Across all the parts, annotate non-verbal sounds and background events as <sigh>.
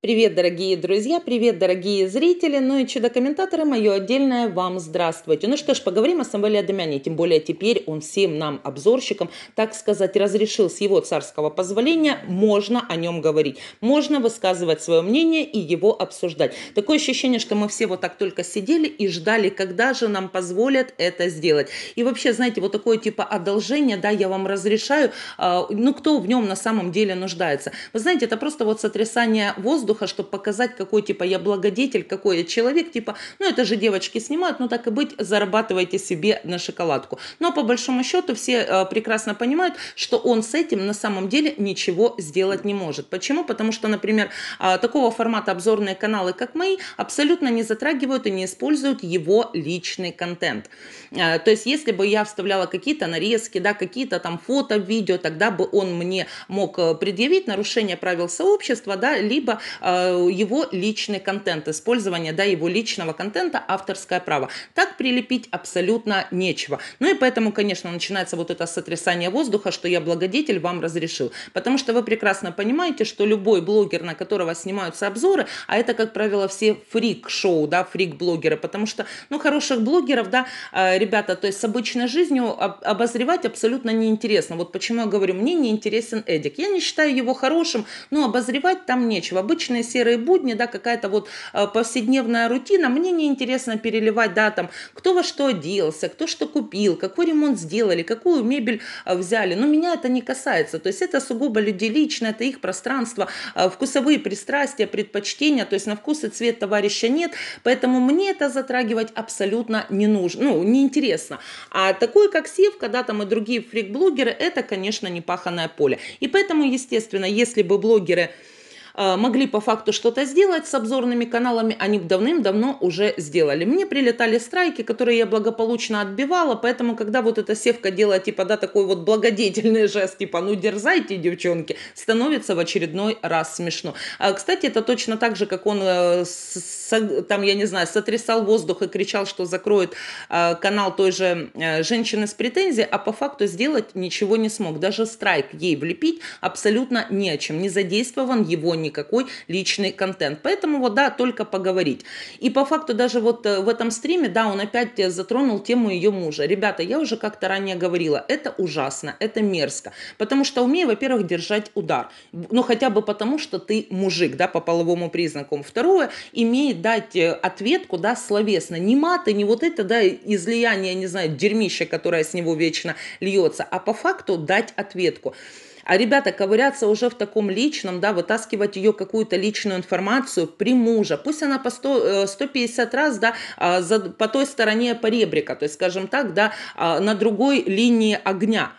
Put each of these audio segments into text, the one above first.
Привет, дорогие друзья, привет, дорогие зрители, ну и чудо-комментаторы, мое отдельное вам здравствуйте. Ну что ж, поговорим о Самвеле Адамяне, тем более теперь он всем нам, обзорщикам, так сказать, разрешил с его царского позволения, можно о нем говорить, можно высказывать свое мнение и его обсуждать. Такое ощущение, что мы все вот так только сидели и ждали, когда же нам позволят это сделать. И вообще, знаете, вот такое типа одолжение, да, я вам разрешаю, а, ну кто в нем на самом деле нуждается? Вы знаете, это просто вот сотрясание воздуха, воздуха, чтобы показать, какой типа я благодетель, какой я человек, типа, ну это же девочки снимают, ну так и быть, зарабатывайте себе на шоколадку. Но по большому счету все э, прекрасно понимают, что он с этим на самом деле ничего сделать не может. Почему? Потому что, например, э, такого формата обзорные каналы, как мои, абсолютно не затрагивают и не используют его личный контент. Э, то есть если бы я вставляла какие-то нарезки, да, какие-то там фото, видео, тогда бы он мне мог э, предъявить нарушение правил сообщества, да, либо Э, его личный контент, использование да, его личного контента, авторское право. Так прилепить абсолютно нечего. Ну и поэтому, конечно, начинается вот это сотрясание воздуха, что я благодетель вам разрешил. Потому что вы прекрасно понимаете, что любой блогер, на которого снимаются обзоры, а это, как правило, все фрик-шоу, да, фрик-блогеры, потому что, ну, хороших блогеров, да, э, ребята, то есть с обычной жизнью обозревать абсолютно неинтересно. Вот почему я говорю, мне неинтересен Эдик. Я не считаю его хорошим, но обозревать там нечего. Обычно обычные серые будни, да, какая-то вот э, повседневная рутина, мне не интересно переливать, да, там, кто во что оделся, кто что купил, какой ремонт сделали, какую мебель э, взяли, но меня это не касается, то есть это сугубо люди лично, это их пространство, э, вкусовые пристрастия, предпочтения, то есть на вкус и цвет товарища нет, поэтому мне это затрагивать абсолютно не нужно, ну, неинтересно. А такое, как Севка, да, там и другие фрик-блогеры, это, конечно, не непаханное поле. И поэтому, естественно, если бы блогеры Э, могли по факту что-то сделать с обзорными каналами, они давным-давно уже сделали. Мне прилетали страйки, которые я благополучно отбивала, поэтому, когда вот эта севка делает, типа, да, такой вот благодетельный жест, типа, ну, дерзайте, девчонки, становится в очередной раз смешно. А, кстати, это точно так же, как он, э, там, я не знаю, сотрясал воздух и кричал, что закроет э, канал той же женщины с претензией, а по факту сделать ничего не смог. Даже страйк ей влепить абсолютно не о чем. Не задействован его ни никакой личный контент. Поэтому вот, да, только поговорить. И по факту даже вот э, в этом стриме, да, он опять э, затронул тему ее мужа. Ребята, я уже как-то ранее говорила, это ужасно, это мерзко. Потому что умей, во-первых, держать удар. Ну, хотя бы потому, что ты мужик, да, по половому признаку. Второе, имей дать э, ответку, да, словесно. Не маты, не вот это, да, излияние, не знаю, дерьмище, которое с него вечно льется, а по факту дать ответку. А ребята, ковыряться уже в таком личном, да, вытаскивать ее какую-то личную информацию при мужа, пусть она по 100, 150 э, раз, да, а, за, по той стороне поребрика, то есть, скажем так, да, а, на другой линии огня.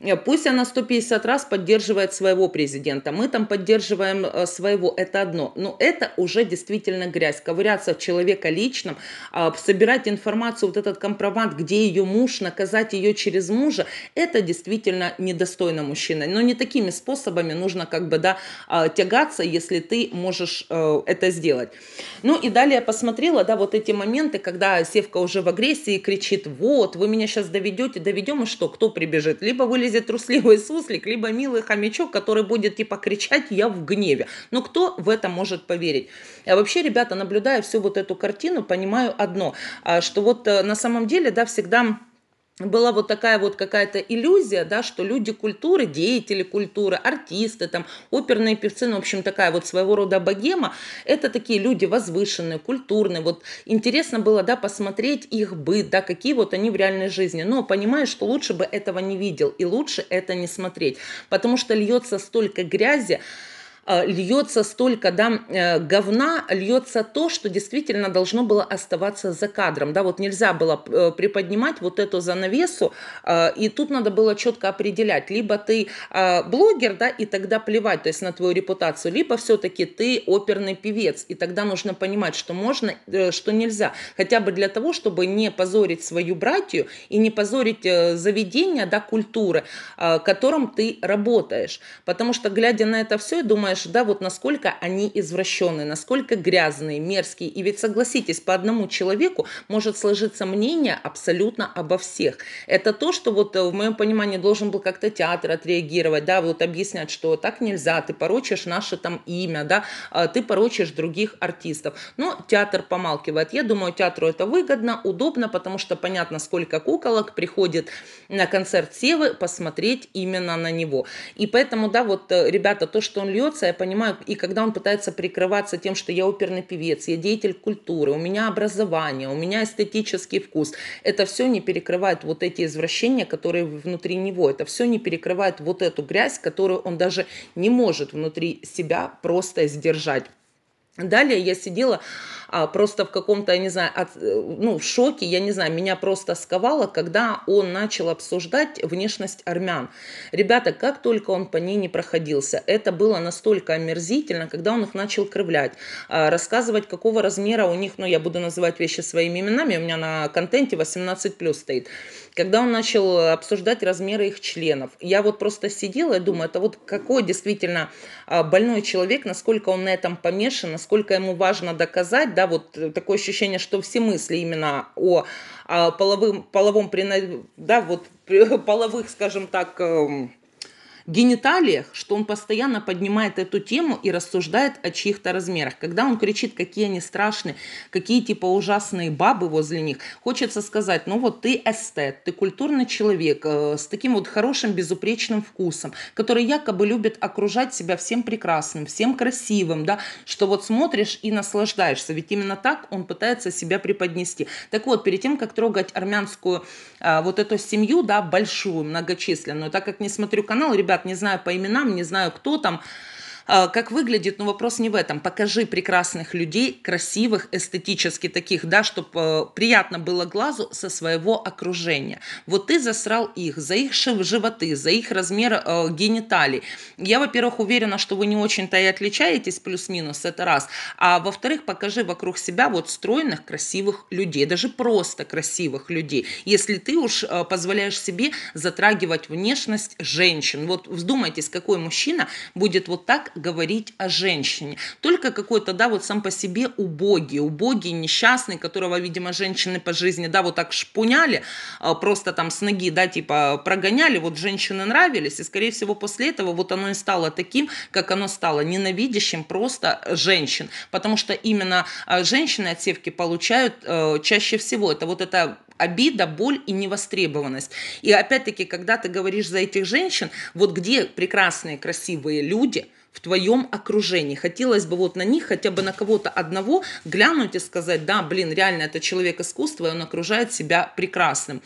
Э, пусть она 150 раз поддерживает своего президента, мы там поддерживаем э, своего, это одно. Но это уже действительно грязь. Ковыряться в человека личном, а, собирать информацию, вот этот компромат, где ее муж, наказать ее через мужа, это действительно недостойно мужчины. Но не такими способами нужно как бы, да, а, тягаться, если ты можешь э, это сделать. Ну и далее посмотрела, да, вот эти моменты, когда Севка уже в агрессии кричит, вот, вы меня сейчас доведете, доведем, и что, кто прибежит? Либо вы вылезет трусливый суслик, либо милый хомячок, который будет типа кричать «я в гневе». Но кто в это может поверить? Я а вообще, ребята, наблюдая всю вот эту картину, понимаю одно, а, что вот э, на самом деле, да, всегда была вот такая вот какая-то иллюзия, да, что люди культуры, деятели культуры, артисты, там, оперные певцы, ну, в общем, такая вот своего рода богема, это такие люди возвышенные, культурные, вот интересно было, да, посмотреть их быт, да, какие вот они в реальной жизни, но понимаешь, что лучше бы этого не видел и лучше это не смотреть, потому что льется столько грязи, Э, льется столько да, э, говна, льется то, что действительно должно было оставаться за кадром. Да, вот нельзя было э, приподнимать вот эту занавесу, и тут надо было четко определять, либо ты блогер, да, и тогда плевать, то есть на твою репутацию, либо все-таки ты оперный певец, и тогда нужно понимать, что можно, что нельзя, хотя бы для того, чтобы не позорить свою братью и не позорить заведение, да, культуры, которым ты работаешь, потому что глядя на это все, я думаю, наши, да, вот насколько они извращенные, насколько грязные, мерзкие. И ведь согласитесь, по одному человеку может сложиться мнение абсолютно обо всех. Это то, что вот э, в моем понимании должен был как-то театр отреагировать, да, вот объяснять, что так нельзя, ты порочишь наше там имя, да, а ты порочишь других артистов. Но театр помалкивает. Я думаю, театру это выгодно, удобно, потому что понятно, сколько куколок приходит на концерт Севы посмотреть именно на него. И поэтому, да, вот, э, ребята, то, что он льется, я понимаю, и когда он пытается прикрываться тем, что я оперный певец, я деятель культуры, у меня образование, у меня эстетический вкус, это все не перекрывает вот эти извращения, которые внутри него, это все не перекрывает вот эту грязь, которую он даже не может внутри себя просто сдержать. Далее я сидела а, просто в каком-то, я не знаю, от, э, ну, в шоке, я не знаю, меня просто сковало, когда он начал обсуждать внешность армян. Ребята, как только он по ней не проходился, это было настолько омерзительно, когда он их начал кривлять, а, рассказывать, какого размера у них, ну, я буду называть вещи своими именами, у меня на контенте 18+, стоит, когда он начал обсуждать размеры их членов. Я вот просто сидела и думаю, это вот какой действительно а, больной человек, насколько он на этом помешан, насколько ему важно доказать, да, вот э, такое ощущение, что все мысли именно о, о а, половым, половом, да, вот <laughs> половых, скажем так, эм, гениталиях, что он постоянно поднимает эту тему и рассуждает о чьих-то размерах. Когда он кричит, какие они страшные, какие типа ужасные бабы возле них, хочется сказать, ну вот ты эстет, ты культурный человек э, с таким вот хорошим безупречным вкусом, который якобы любит окружать себя всем прекрасным, всем красивым, да, что вот смотришь и наслаждаешься. Ведь именно так он пытается себя преподнести. Так вот, перед тем, как трогать армянскую э, вот эту семью, да, большую, многочисленную, так как не смотрю канал, ребят, ребят не знаю по именам, не знаю, кто там, а, как выглядит, но ну, вопрос не в этом. Покажи прекрасных людей, красивых, эстетически таких, да, чтобы э, приятно было глазу со своего окружения. Вот ты засрал их, за их животы, за их размер э, гениталий. Я, во-первых, уверена, что вы не очень-то и отличаетесь плюс-минус, это раз. А во-вторых, покажи вокруг себя вот стройных, красивых людей, даже просто красивых людей. Если ты уж э, позволяешь себе затрагивать внешность женщин. Вот вздумайтесь, какой мужчина будет вот так говорить о женщине. Только какой-то, да, вот сам по себе убогий, убогий, несчастный, которого, видимо, женщины по жизни, да, вот так шпуняли, а, просто там с ноги, да, типа прогоняли, вот женщины нравились, и, скорее всего, после этого вот оно и стало таким, как оно стало, ненавидящим просто женщин, потому что именно а, женщины отсевки получают э, чаще всего, это вот это обида, боль и невостребованность. И опять-таки, когда ты говоришь за этих женщин, вот где прекрасные, красивые люди в твоем окружении. Хотелось бы вот на них хотя бы на кого-то одного глянуть и сказать, да, блин, реально это человек искусства, и он окружает себя прекрасным.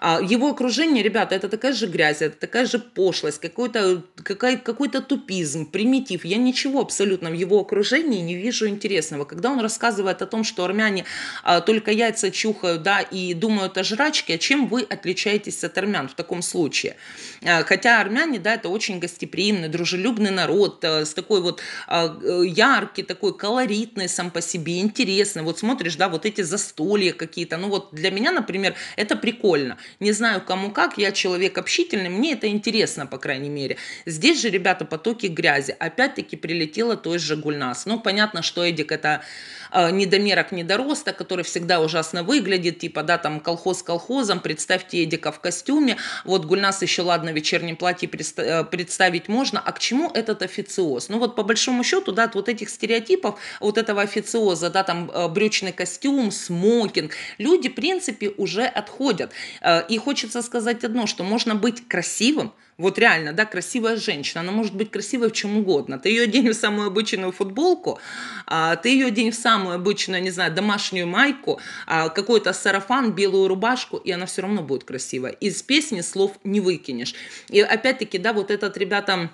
А его окружение, ребята, это такая же грязь, это такая же пошлость, какой-то какой, какой то тупизм, примитив. Я ничего абсолютно в его окружении не вижу интересного. Когда он рассказывает о том, что армяне а, только яйца чухают, да, и думают, думают о жрачке, а чем вы отличаетесь от армян в таком случае? Э, хотя армяне, да, это очень гостеприимный, дружелюбный народ, э, с такой вот э, яркий, такой колоритный сам по себе, интересный. Вот смотришь, да, вот эти застолья какие-то. Ну вот для меня, например, это прикольно. Не знаю, кому как, я человек общительный, мне это интересно, по крайней мере. Здесь же, ребята, потоки грязи. Опять-таки прилетела той же Гульнас. Ну, понятно, что Эдик это недомерок, недоросток, который всегда ужасно выглядит, типа, да, там там колхоз колхозом, представьте Эдика в костюме, вот Гульнас еще, ладно, в вечернем платье э, представить можно, а к чему этот официоз? Ну вот по большому счету, да, от вот этих стереотипов, вот этого официоза, да, там э, брючный костюм, смокинг, люди, в принципе, уже отходят. Э, и хочется сказать одно, что можно быть красивым, вот реально, да, красивая женщина, она может быть красивой в чем угодно. Ты ее день в самую обычную футболку, а, ты ее день в самую обычную, не знаю, домашнюю майку, а, какой-то сарафан, белую рубашку, и она все равно будет красивая. Из песни слов не выкинешь. И опять-таки, да, вот этот, ребята,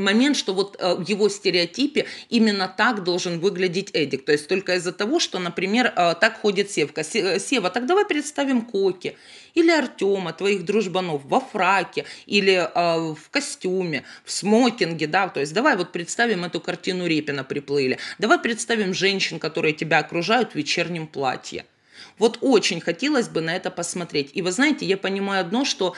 момент, что вот э, в его стереотипе именно так должен выглядеть Эдик. То есть только из-за того, что, например, э, так ходит Севка. Э, Сева, так давай представим Коки или Артема, твоих дружбанов, во фраке или в костюме, в смокинге, да, то есть давай вот представим эту картину Репина приплыли, давай представим женщин, которые тебя окружают в вечернем платье. Вот очень хотелось бы на это посмотреть. И вы знаете, я понимаю одно, что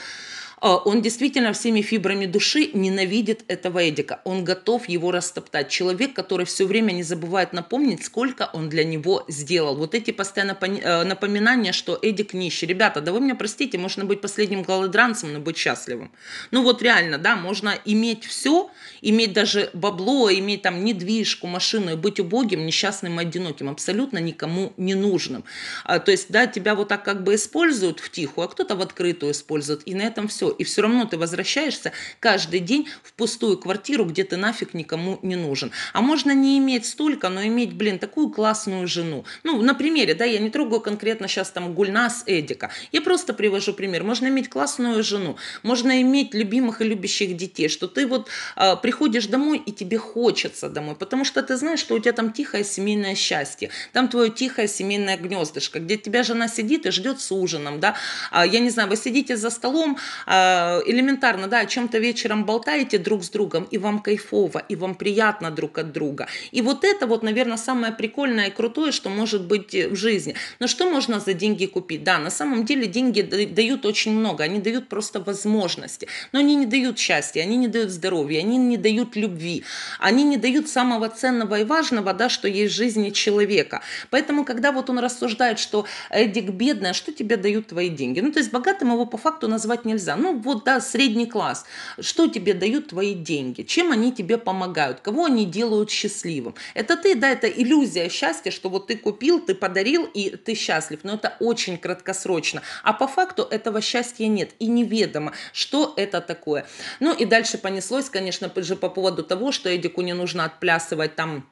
а, он действительно всеми фибрами души ненавидит этого Эдика. Он готов его растоптать. Человек, который все время не забывает напомнить, сколько он для него сделал. Вот эти постоянно э, напоминания, что Эдик нищий. Ребята, да вы меня простите, можно быть последним голодранцем, но быть счастливым. Ну вот реально, да, можно иметь все, иметь даже бабло, иметь там недвижку, машину и быть убогим, несчастным и одиноким, абсолютно никому не нужным. А, то есть, да, тебя вот так как бы используют в тихую, а кто-то в открытую использует. И на этом все все. И все равно ты возвращаешься каждый день в пустую квартиру, где ты нафиг никому не нужен. А можно не иметь столько, но иметь, блин, такую классную жену. Ну, на примере, да, я не трогаю конкретно сейчас там Гульнас Эдика. Я просто привожу пример. Можно иметь классную жену, можно иметь любимых и любящих детей, что ты вот э, приходишь домой и тебе хочется домой, потому что ты знаешь, что у тебя там тихое семейное счастье, там твое тихое семейное гнездышко, где тебя жена сидит и ждет с ужином, да, а, я не знаю, вы сидите за столом, а Э, элементарно, да, о чем-то вечером болтаете друг с другом, и вам кайфово, и вам приятно друг от друга. И вот это вот, наверное, самое прикольное и крутое, что может быть э, в жизни. Но что можно за деньги купить? Да, на самом деле деньги дают очень много, они дают просто возможности, но они не дают счастья, они не дают здоровья, они не дают любви, они не дают самого ценного и важного, да, что есть в жизни человека. Поэтому, когда вот он рассуждает, что Эдик бедная, что тебе дают твои деньги? Ну, то есть богатым его по факту назвать нельзя ну вот, да, средний класс. Что тебе дают твои деньги? Чем они тебе помогают? Кого они делают счастливым? Это ты, да, это иллюзия счастья, что вот ты купил, ты подарил, и ты счастлив. Но это очень краткосрочно. А по факту этого счастья нет. И неведомо, что это такое. Ну и дальше понеслось, конечно, же по поводу того, что Эдику не нужно отплясывать там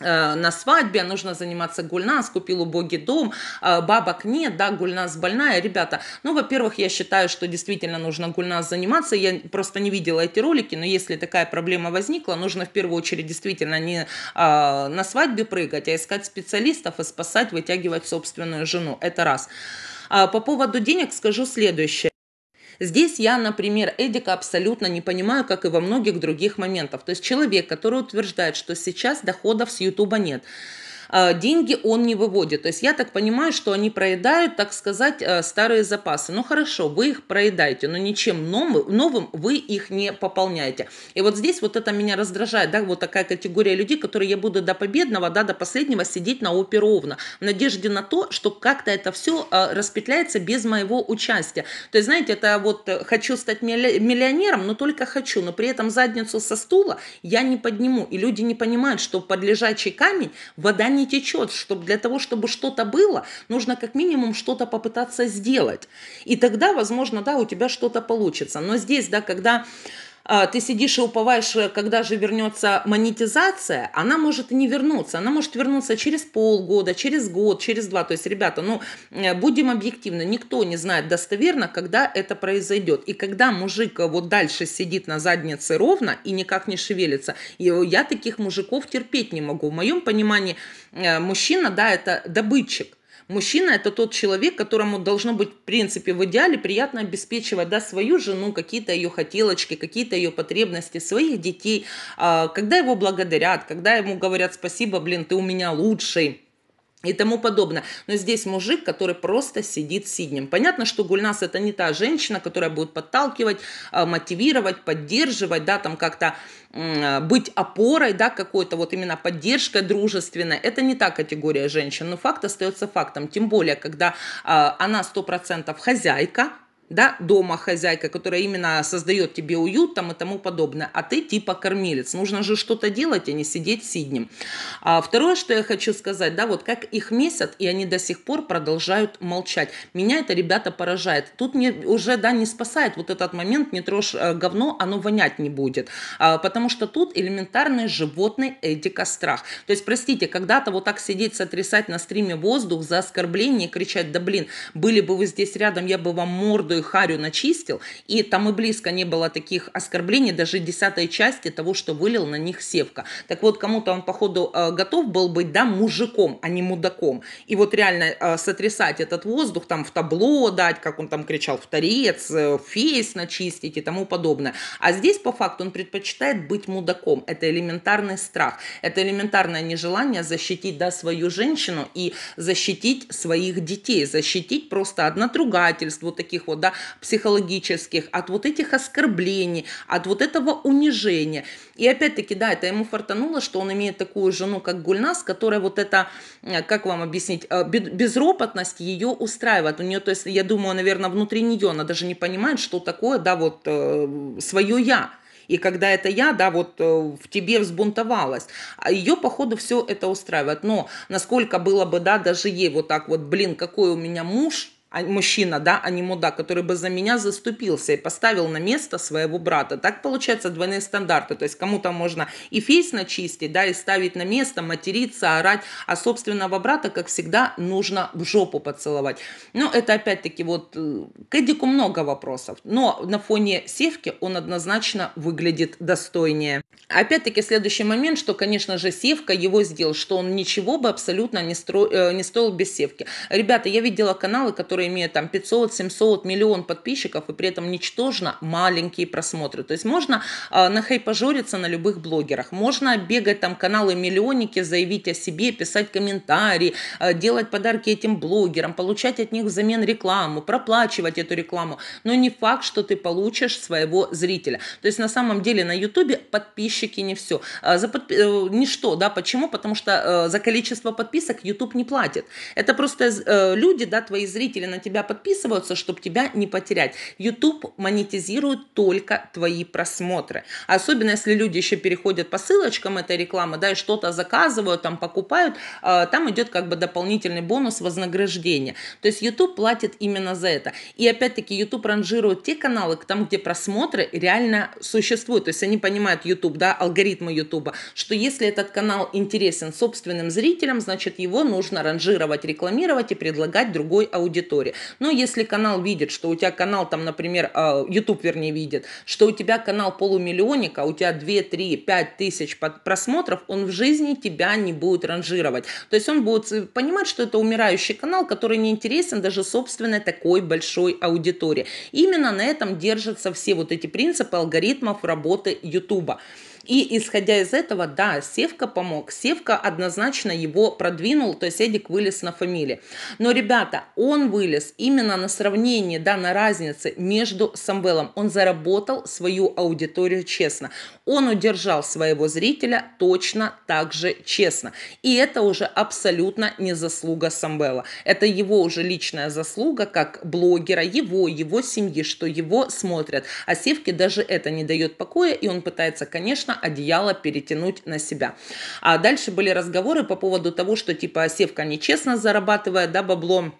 Э, на свадьбе, нужно заниматься Гульнас, купил убогий дом, э, бабок нет, да, Гульнас больная. Ребята, ну, во-первых, я считаю, что действительно нужно Гульнас заниматься, я просто не видела эти ролики, но если такая проблема возникла, нужно в первую очередь действительно не а, на свадьбе прыгать, а искать специалистов и спасать, вытягивать собственную жену, это раз. А по поводу денег скажу следующее. Здесь я, например, Эдика абсолютно не понимаю, как и во многих других моментах. То есть человек, который утверждает, что сейчас доходов с Ютуба нет, а, деньги он не выводит. То есть я так понимаю, что они проедают, так сказать, а, старые запасы. Ну хорошо, вы их проедаете, но ничем новым вы их не пополняете. И вот здесь вот это меня раздражает, да, вот такая категория людей, которые я буду до победного, да, до последнего сидеть на опе ровно, в надежде на то, что как-то это все а, распетляется без моего участия. То есть, знаете, это вот э, хочу стать миллионером, но только хочу, но при этом задницу со стула я не подниму. И люди не понимают, что под лежачий камень вода не не течет, чтобы для того, чтобы что-то было, нужно как минимум что-то попытаться сделать. И тогда, возможно, да, у тебя что-то получится. Но здесь, да, когда а, ты сидишь и уповаешь, э, когда же вернется монетизация, она может и не вернуться. Она может вернуться через полгода, через год, через два. То есть, ребята, ну, э, будем объективны, никто не знает достоверно, когда это произойдет. И когда мужик э, вот дальше сидит на заднице ровно и никак не шевелится, я таких мужиков терпеть не могу. В моем понимании мужчина, да, это добытчик Мужчина – это тот человек, которому должно быть, в принципе, в идеале приятно обеспечивать да, свою жену, какие-то ее хотелочки, какие-то ее потребности, своих детей. А когда его благодарят, когда ему говорят «спасибо, блин, ты у меня лучший», и тому подобное. Но здесь мужик, который просто сидит сиднем. Понятно, что Гульнас это не та женщина, которая будет подталкивать, э, мотивировать, поддерживать, да, там как-то быть опорой, да, какой-то вот именно поддержкой дружественной. Это не та категория женщин, но факт остается фактом. Тем более, когда э, она 100% хозяйка, да, дома хозяйка, которая именно создает тебе уют там и тому подобное, а ты типа кормилец. Нужно же что-то делать, а не сидеть сиднем. А второе, что я хочу сказать, да, вот как их месяц, и они до сих пор продолжают молчать. Меня это, ребята, поражает. Тут мне уже, да, не спасает вот этот момент, не трожь э, говно, оно вонять не будет. А, потому что тут элементарный животный этика страх. То есть, простите, когда-то вот так сидеть, сотрясать на стриме воздух за оскорбление, кричать, да блин, были бы вы здесь рядом, я бы вам морду свою харю начистил, и там и близко не было таких оскорблений, даже десятой части того, что вылил на них Севка. Так вот, кому-то он, походу, э, готов был быть, да, мужиком, а не мудаком. И вот реально э, сотрясать этот воздух, там, в табло дать, как он там кричал, в торец, э, фейс начистить и тому подобное. А здесь, по факту, он предпочитает быть мудаком. Это элементарный страх, это элементарное нежелание защитить, да, свою женщину и защитить своих детей, защитить просто от надругательств вот таких вот, да, психологических, от вот этих оскорблений, от вот этого унижения. И опять-таки, да, это ему фартануло, что он имеет такую жену, как Гульнас, которая вот это, э, как вам объяснить, э, безропотность ее устраивает. У нее, то есть, я думаю, наверное, внутри нее она даже не понимает, что такое, да, вот э, свое «я». И когда это я, да, вот в тебе взбунтовалась. А ее, походу, все это устраивает. Но насколько было бы, да, даже ей вот так вот, блин, какой у меня муж, а, мужчина, да, а не мудак, который бы за меня заступился и поставил на место своего брата. Так получается двойные стандарты. То есть кому-то можно и фейс начистить, да, и ставить на место, материться, орать, а собственного брата, как всегда, нужно в жопу поцеловать. Но ну, это опять-таки вот э, к Эдику много вопросов, но на фоне Севки он однозначно выглядит достойнее. Опять-таки следующий момент, что, конечно же, Севка его сделал, что он ничего бы абсолютно не, стро... Э, не стоил без Севки. Ребята, я видела каналы, которые которые имеют там 500, 700, миллион подписчиков и при этом ничтожно маленькие просмотры. То есть можно э, на хайпожориться на любых блогерах, можно бегать там каналы миллионники, заявить о себе, писать комментарии, э, делать подарки этим блогерам, получать от них взамен рекламу, проплачивать эту рекламу. Но не факт, что ты получишь своего зрителя. То есть на самом деле на ютубе подписчики не все. Э, а, за подпи... э, ничто, да, почему? Потому что э, за количество подписок YouTube не платит. Это просто э, люди, да, твои зрители на тебя подписываются, чтобы тебя не потерять. YouTube монетизирует только твои просмотры. Особенно, если люди еще переходят по ссылочкам этой рекламы, да, и что-то заказывают, там покупают, а, там идет как бы дополнительный бонус вознаграждения. То есть YouTube платит именно за это. И опять-таки YouTube ранжирует те каналы, там, где просмотры реально существуют. То есть они понимают YouTube, да, алгоритмы YouTube, что если этот канал интересен собственным зрителям, значит его нужно ранжировать, рекламировать и предлагать другой аудитории мониторе. Но ну, если канал видит, что у тебя канал там, например, а, YouTube, вернее, видит, что у тебя канал полумиллионника, а у тебя 2, 3, 5 тысяч просмотров, он в жизни тебя не будет ранжировать. То есть он будет понимать, что это умирающий канал, который не интересен даже собственной такой большой аудитории. Именно на этом держатся все вот эти принципы алгоритмов работы YouTube. И исходя из этого, да, Севка помог. Севка однозначно его продвинул, то есть Эдик вылез на фамилии. Но, ребята, он вылез именно на сравнении, да, на разнице между Самвелом. Он заработал свою аудиторию честно. Он удержал своего зрителя точно так же честно. И это уже абсолютно не заслуга Самвела. Это его уже личная заслуга как блогера, его, его семьи, что его смотрят. А Севке даже это не дает покоя, и он пытается, конечно, одеяло перетянуть на себя. А дальше были разговоры по поводу того, что типа Севка нечестно зарабатывает, да, баблом.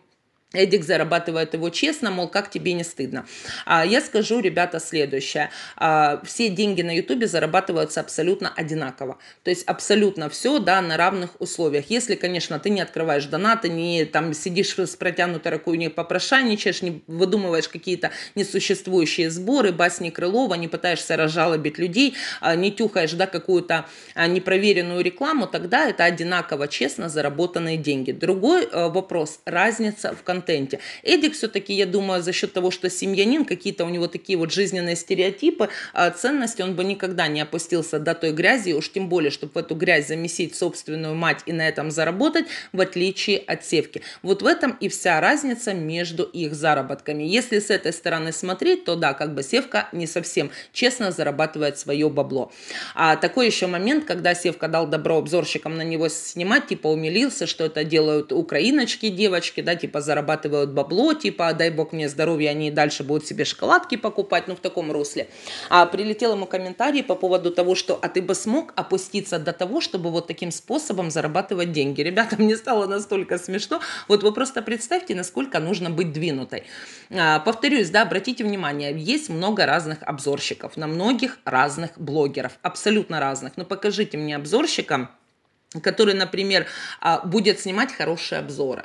Эдик зарабатывает его честно, мол, как тебе не стыдно. А я скажу, ребята, следующее. А, все деньги на Ютубе зарабатываются абсолютно одинаково. То есть абсолютно все, да, на равных условиях. Если, конечно, ты не открываешь донаты, не там сидишь с протянутой рукой, не попрошайничаешь, не выдумываешь какие-то несуществующие сборы, басни Крылова, не пытаешься разжалобить людей, а, не тюхаешь, да, какую-то а, непроверенную рекламу, тогда это одинаково честно заработанные деньги. Другой э, вопрос, разница в конце контенте. Эдик все-таки, я думаю, за счет того, что семьянин, какие-то у него такие вот жизненные стереотипы, а, ценности, он бы никогда не опустился до той грязи, уж тем более, чтобы в эту грязь замесить собственную мать и на этом заработать, в отличие от севки. Вот в этом и вся разница между их заработками. Если с этой стороны смотреть, то да, как бы севка не совсем честно зарабатывает свое бабло. А такой еще момент, когда севка дал добро обзорщикам на него снимать, типа умилился, что это делают украиночки, девочки, да, типа зарабатывают зарабатывают бабло, типа, «А дай бог мне здоровья, они дальше будут себе шоколадки покупать, ну, в таком русле. А прилетел ему комментарий по поводу того, что, а ты бы смог опуститься до того, чтобы вот таким способом зарабатывать деньги. Ребята, <laughs> мне стало настолько смешно. Вот вы просто представьте, насколько нужно быть двинутой. А, повторюсь, да, обратите внимание, есть много разных обзорщиков, на многих разных блогеров, абсолютно разных. Но покажите мне обзорщика, который, например, а, будет снимать хорошие обзоры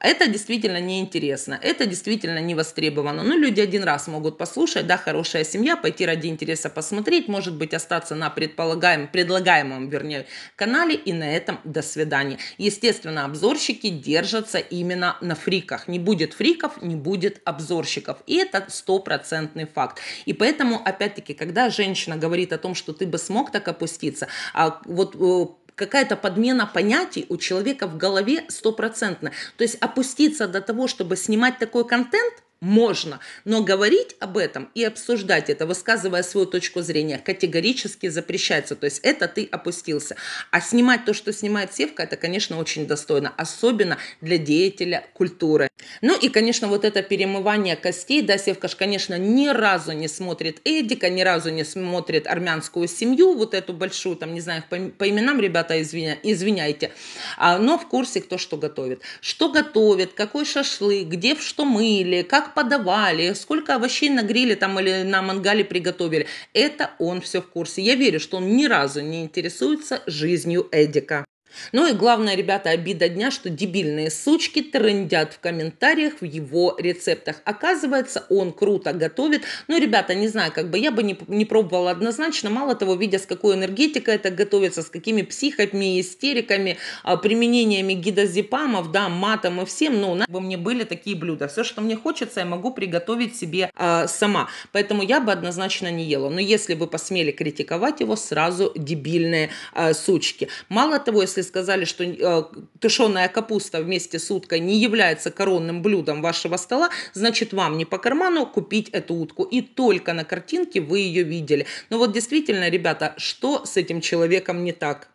это действительно неинтересно, это действительно не востребовано. Ну, люди один раз могут послушать, да, хорошая семья, пойти ради интереса посмотреть, может быть, остаться на предполагаемом, предлагаемом, вернее, канале, и на этом до свидания. Естественно, обзорщики держатся именно на фриках. Не будет фриков, не будет обзорщиков. И это стопроцентный факт. И поэтому, опять-таки, когда женщина говорит о том, что ты бы смог так опуститься, а вот э, какая-то подмена понятий у человека в голове стопроцентно. То есть опуститься до того, чтобы снимать такой контент, можно. Но говорить об этом и обсуждать это, высказывая свою точку зрения, категорически запрещается. То есть это ты опустился. А снимать то, что снимает Севка, это, конечно, очень достойно. Особенно для деятеля культуры. Ну и, конечно, вот это перемывание костей. Да, Севка ж, конечно, ни разу не смотрит Эдика, ни разу не смотрит армянскую семью, вот эту большую, там, не знаю, по, по именам, ребята, извиня, извиняйте. А, но в курсе, кто что готовит. Что готовит, какой шашлык, где в что мыли, как подавали, сколько овощей на гриле там или на мангале приготовили. Это он все в курсе. Я верю, что он ни разу не интересуется жизнью Эдика. Ну и главное, ребята, обида дня, что дебильные сучки трендят в комментариях в его рецептах. Оказывается, он круто готовит. Ну, ребята, не знаю, как бы я бы не, не пробовала однозначно. Мало того, видя, с какой энергетикой это готовится, с какими психами, истериками, а, применениями гидозепамов, да, матом и всем, но у нас бы мне были такие блюда. Все, что мне хочется, я могу приготовить себе э, сама. Поэтому я бы однозначно не ела. Но если бы посмели критиковать его, сразу дебильные э, сучки. Мало того, если сказали, что э, тушеная капуста вместе с уткой не является коронным блюдом вашего стола, значит вам не по карману купить эту утку. И только на картинке вы ее видели. Но вот действительно, ребята, что с этим человеком не так?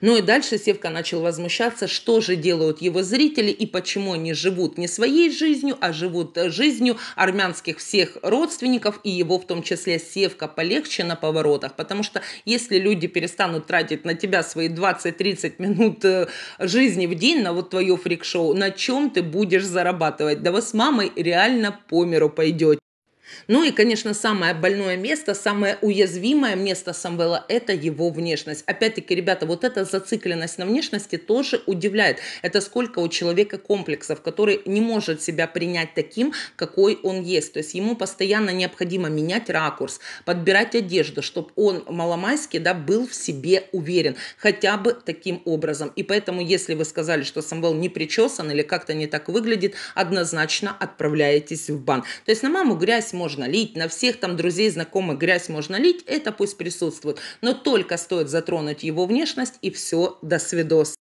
Ну и дальше Севка начал возмущаться, что же делают его зрители и почему они живут не своей жизнью, а живут э, жизнью армянских всех родственников и его в том числе Севка полегче на поворотах. Потому что если люди перестанут тратить на тебя свои 20-30 минут э, жизни в день на вот твое фрик-шоу, на чем ты будешь зарабатывать? Да вы с мамой реально по миру пойдете. Ну и, конечно, самое больное место, самое уязвимое место Самвела – это его внешность. Опять-таки, ребята, вот эта зацикленность на внешности тоже удивляет. Это сколько у человека комплексов, который не может себя принять таким, какой он есть. То есть ему постоянно необходимо менять ракурс, подбирать одежду, чтобы он маломайски да, был в себе уверен, хотя бы таким образом. И поэтому, если вы сказали, что Самвел не причесан или как-то не так выглядит, однозначно отправляетесь в бан. То есть на маму грязь можно лить, на всех там друзей, знакомых грязь можно лить, это пусть присутствует. Но только стоит затронуть его внешность, и все, до свидос.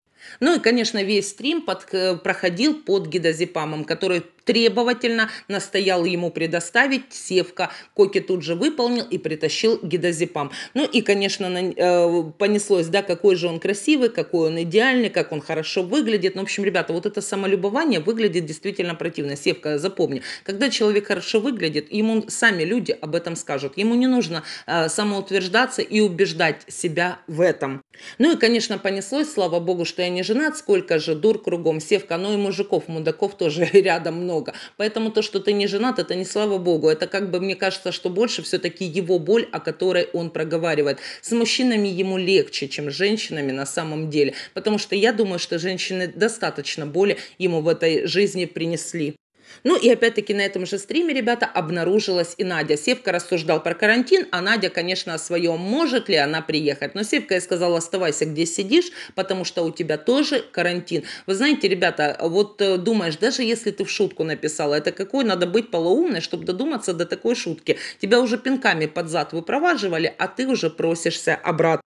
Ну и, конечно, весь стрим под, э, проходил под гидозепамом, который требовательно настоял ему предоставить севка. Коки тут же выполнил и притащил гидозепам. Ну и, конечно, э, понеслось, да, какой же он красивый, какой он идеальный, как он хорошо выглядит. Ну, в общем, ребята, вот это самолюбование выглядит действительно противно. Севка, запомни, когда человек хорошо выглядит, ему сами люди об этом скажут. Ему не нужно э, самоутверждаться и убеждать себя в этом. Ну и, конечно, понеслось, слава богу, что я не женат, сколько же дур кругом. Севка, ну и мужиков, мудаков тоже <laughs> рядом много много. Поэтому то, что ты не женат, это не слава богу. Это как бы, мне кажется, что больше все-таки его боль, о которой он проговаривает. С мужчинами ему легче, чем с женщинами на самом деле. Потому что я думаю, что женщины достаточно боли ему в этой жизни принесли. Ну и опять-таки на этом же стриме, ребята, обнаружилась и Надя. Севка рассуждал про карантин, а Надя, конечно, о своем, может ли она приехать. Но Севка ей сказала, оставайся где сидишь, потому что у тебя тоже карантин. Вы знаете, ребята, вот э, думаешь, даже если ты в шутку написала, это какой надо быть полоумной, чтобы додуматься до такой шутки. Тебя уже пинками под зад выпроваживали, а ты уже просишься обратно.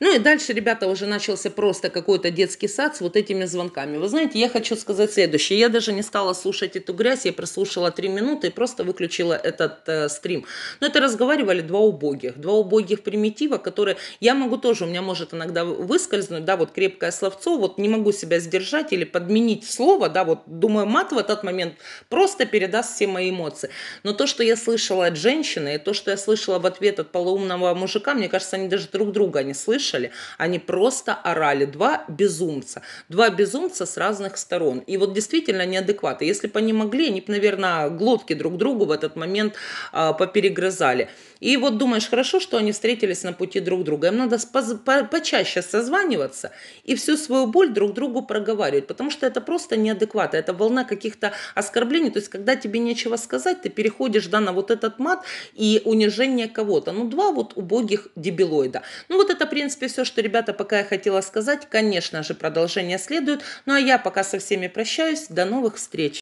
Ну и дальше, ребята, уже начался просто какой-то детский сад с вот этими звонками. Вы знаете, я хочу сказать следующее. Я даже не стала слушать эту грязь, я прослушала три минуты и просто выключила этот э, стрим. Но это разговаривали два убогих, два убогих примитива, которые я могу тоже, у меня может иногда выскользнуть, да, вот крепкое словцо, вот не могу себя сдержать или подменить слово, да, вот думаю, мат в этот момент просто передаст все мои эмоции. Но то, что я слышала от женщины, и то, что я слышала в ответ от полуумного мужика, мне кажется, они даже друг друга не слышали слышали, они просто орали. Два безумца. Два безумца с разных сторон. И вот действительно неадекваты. Если бы они могли, они бы, наверное, глотки друг другу в этот момент а, поперегрызали. И вот думаешь, хорошо, что они встретились на пути друг друга. Им надо по почаще созваниваться и всю свою боль друг другу проговаривать. Потому что это просто неадекватно. Это волна каких-то оскорблений. То есть, когда тебе нечего сказать, ты переходишь да, на вот этот мат и унижение кого-то. Ну, два вот убогих дебилоида. Ну, вот это при принципе, все, что, ребята, пока я хотела сказать. Конечно же, продолжение следует. Ну, а я пока со всеми прощаюсь. До новых встреч.